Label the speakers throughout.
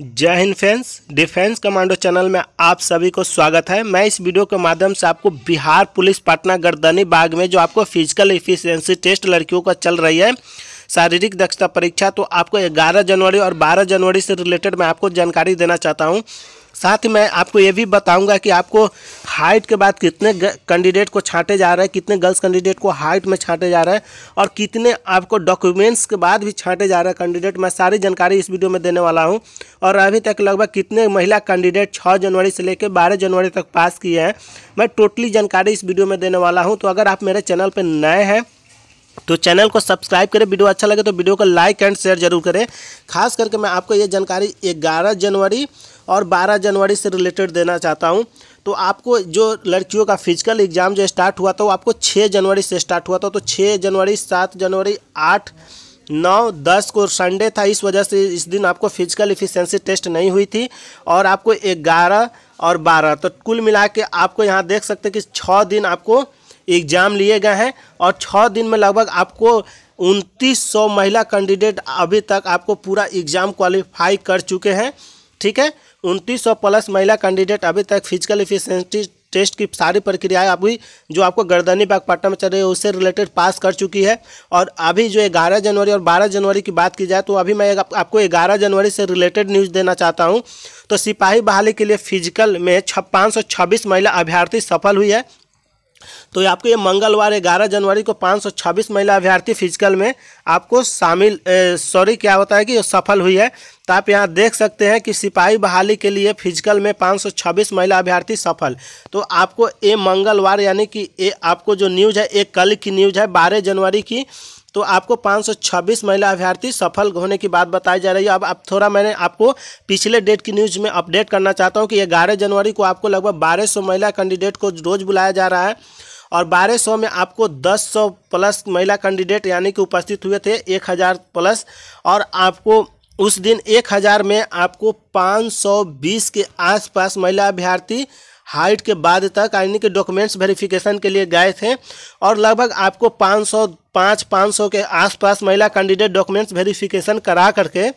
Speaker 1: जय Hind friends defence commando channel में आप सभी को स्वागत है मैं इस वीडियो के माध्यम से आपको बिहार पुलिस पटना गर्दनी बाग में जो आपको फिजिकल इफिशियंसी टेस्ट लड़कियों का चल रही है शारीरिक दक्षता परीक्षा तो आपको 11 जनवरी और 12 जनवरी से रिलेटेड मैं आपको जानकारी देना चाहता हूँ साथ ही मैं आपको ये भी बताऊंगा कि आपको हाइट के बाद कितने कैंडिडेट को छांटे जा रहे हैं कितने गर्ल्स कैंडिडेट को हाइट में छांटे जा रहे हैं और कितने आपको डॉक्यूमेंट्स के बाद भी छांटे जा रहे हैं कैंडिडेट मैं सारी जानकारी इस वीडियो में देने वाला हूँ और अभी तक लगभग कितने महिला कैंडिडेट छः जनवरी से लेकर बारह जनवरी तक पास किए हैं मैं टोटली जानकारी इस वीडियो में देने वाला हूँ तो अगर आप मेरे चैनल पर नए हैं तो चैनल को सब्सक्राइब करें वीडियो अच्छा लगे तो वीडियो को लाइक एंड शेयर जरूर करें खास करके मैं आपको ये जानकारी ग्यारह जनवरी और बारह जनवरी से रिलेटेड देना चाहता हूँ तो आपको जो लड़कियों का फिजिकल एग्ज़ाम जो स्टार्ट हुआ था वो आपको छः जनवरी से स्टार्ट हुआ था तो छः जनवरी सात जनवरी आठ नौ दस को संडे था इस वजह से इस दिन आपको फिजिकल इफिशेंसी टेस्ट नहीं हुई थी और आपको ग्यारह और बारह तो कुल मिला के आपको यहाँ देख सकते हैं कि छः दिन आपको एग्ज़ाम लिए गए हैं और छः दिन में लगभग आपको उनतीस सौ महिला कैंडिडेट अभी तक आपको पूरा एग्ज़ाम क्वालिफाई कर चुके हैं ठीक है उनतीस सौ प्लस महिला कैंडिडेट अभी तक फिजिकल इफिशेंसी टेस्ट की सारी प्रक्रियाएँ अभी जो आपको गर्दनी पटना में चल रही है उससे रिलेटेड पास कर चुकी है और अभी जो ग्यारह जनवरी और बारह जनवरी की बात की जाए तो अभी मैं आप, आपको ग्यारह जनवरी से रिलेटेड न्यूज़ देना चाहता हूँ तो सिपाही बहाली के लिए फिजिकल में छ महिला अभ्यर्थी सफल हुई है तो ये आपको ये मंगलवार ग्यारह जनवरी को 526 महिला अभ्यर्थी फिजिकल में आपको शामिल सॉरी क्या होता है कि सफल हुई है तो आप यहाँ देख सकते हैं कि सिपाही बहाली के लिए फिजिकल में 526 महिला अभ्यर्थी सफल तो आपको ये मंगलवार यानी कि ये आपको जो न्यूज़ है ये कल की न्यूज़ है बारह जनवरी की तो आपको 526 महिला अभ्यर्थी सफल होने की बात बताई जा रही है अब आप थोड़ा मैंने आपको पिछले डेट की न्यूज़ में अपडेट करना चाहता हूँ कि ग्यारह जनवरी को आपको लगभग बारह महिला कैंडिडेट को रोज़ बुलाया जा रहा है और 1200 में आपको 1000 प्लस महिला कैंडिडेट यानी कि उपस्थित हुए थे 1000 प्लस और आपको उस दिन 1000 में आपको 520 के आसपास महिला अभ्यर्थी हाइट के बाद तक यानी कि डॉक्यूमेंट्स वेरिफिकेशन के लिए गए थे और लगभग आपको पाँच सौ पाँच पाँच सौ के आसपास महिला कैंडिडेट डॉक्यूमेंट्स वेरिफिकेशन करा करके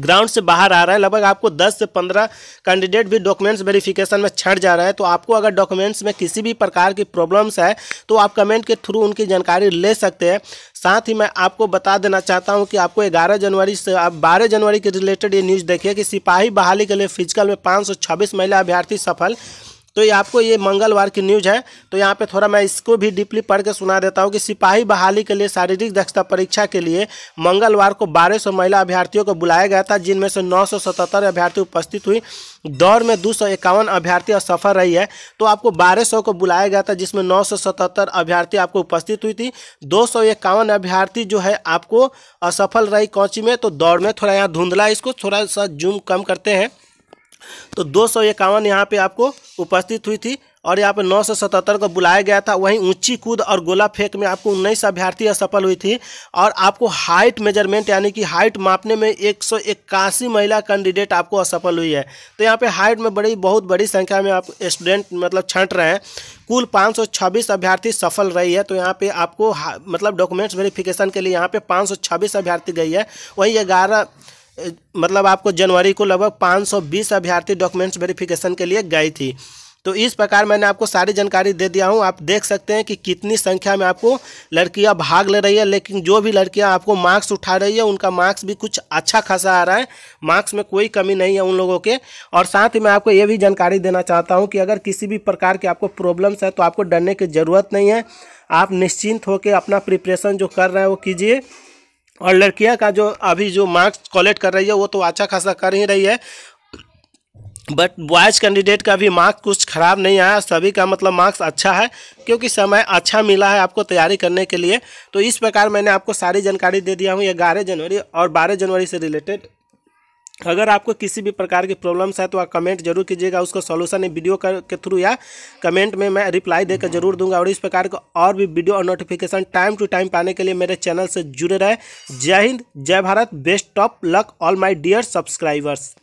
Speaker 1: ग्राउंड से बाहर आ रहा है लगभग आपको 10 से 15 कैंडिडेट भी डॉक्यूमेंट्स वेरिफिकेशन में छट जा रहा है तो आपको अगर डॉक्यूमेंट्स में किसी भी प्रकार की प्रॉब्लम्स है तो आप कमेंट के थ्रू उनकी जानकारी ले सकते हैं साथ ही मैं आपको बता देना चाहता हूं कि आपको 11 जनवरी से आप बारह जनवरी के रिलेटेड ये न्यूज़ देखिए कि सिपाही बहाली के लिए फिजिकल में पाँच महिला अभ्यर्थी सफल तो ये आपको ये मंगलवार की न्यूज है तो यहाँ पे थोड़ा मैं इसको भी डीपली पढ़ के सुना देता हूँ कि सिपाही बहाली के लिए शारीरिक दक्षता परीक्षा के लिए मंगलवार को बारह महिला अभ्यर्थियों को बुलाया गया था जिनमें से नौ अभ्यर्थी उपस्थित हुई दौड़ में दो अभ्यर्थी असफल रही है तो आपको बारह को बुलाया गया था जिसमें नौ अभ्यर्थी आपको उपस्थित हुई थी दो अभ्यर्थी जो है आपको असफल रही कौची में तो दौड़ में थोड़ा यहाँ धुंधला इसको थोड़ा सा जूम कम करते हैं तो दो सौ इक्यावन यहाँ पर आपको उपस्थित हुई थी और यहाँ पे नौ सौ सतहत्तर को बुलाया गया था वहीं ऊंची कूद और गोला फेंक में आपको उन्नीस अभ्यर्थी असफल हुई थी और आपको हाइट मेजरमेंट यानी कि हाइट मापने में एक सौ इक्यासी महिला कैंडिडेट आपको असफल हुई है तो यहाँ पे हाइट में बड़ी बहुत बड़ी संख्या में आप स्टूडेंट मतलब छंट रहे हैं कुल पाँच सौ छब्बीस अभ्यर्थी सफल रही है तो यहाँ पे आपको मतलब डॉक्यूमेंट्स वेरिफिकेशन के लिए यहाँ पे पाँच सौ छब्बीस अभ्यर्थी गई है वहीं ग्यारह मतलब आपको जनवरी को लगभग 520 अभ्यर्थी डॉक्यूमेंट्स वेरिफिकेशन के लिए गई थी तो इस प्रकार मैंने आपको सारी जानकारी दे दिया हूँ आप देख सकते हैं कि कितनी संख्या में आपको लड़कियाँ भाग ले रही है लेकिन जो भी लड़कियाँ आपको मार्क्स उठा रही है उनका मार्क्स भी कुछ अच्छा खासा आ रहा है मार्क्स में कोई कमी नहीं है उन लोगों के और साथ ही मैं आपको ये भी जानकारी देना चाहता हूँ कि अगर किसी भी प्रकार के आपको प्रॉब्लम्स है तो आपको डरने की ज़रूरत नहीं है आप निश्चिंत होकर अपना प्रिपरेशन जो कर रहे हैं वो कीजिए और लड़कियां का जो अभी जो मार्क्स कलेक्ट कर रही है वो तो अच्छा खासा कर ही रही है बट बॉयज़ कैंडिडेट का भी मार्क्स कुछ ख़राब नहीं आया सभी का मतलब मार्क्स अच्छा है क्योंकि समय अच्छा मिला है आपको तैयारी करने के लिए तो इस प्रकार मैंने आपको सारी जानकारी दे दिया हूँ ये ग्यारह जनवरी और बारह जनवरी से रिलेटेड अगर आपको किसी भी प्रकार की प्रॉब्लम्स है तो आप कमेंट जरूर कीजिएगा उसका सॉल्यूशन वीडियो के थ्रू या कमेंट में मैं रिप्लाई देकर जरूर दूंगा और इस प्रकार का और भी वीडियो और नोटिफिकेशन टाइम टू टाइम पाने के लिए मेरे चैनल से जुड़े रहे जय हिंद जय Bharat best of luck all my dear subscribers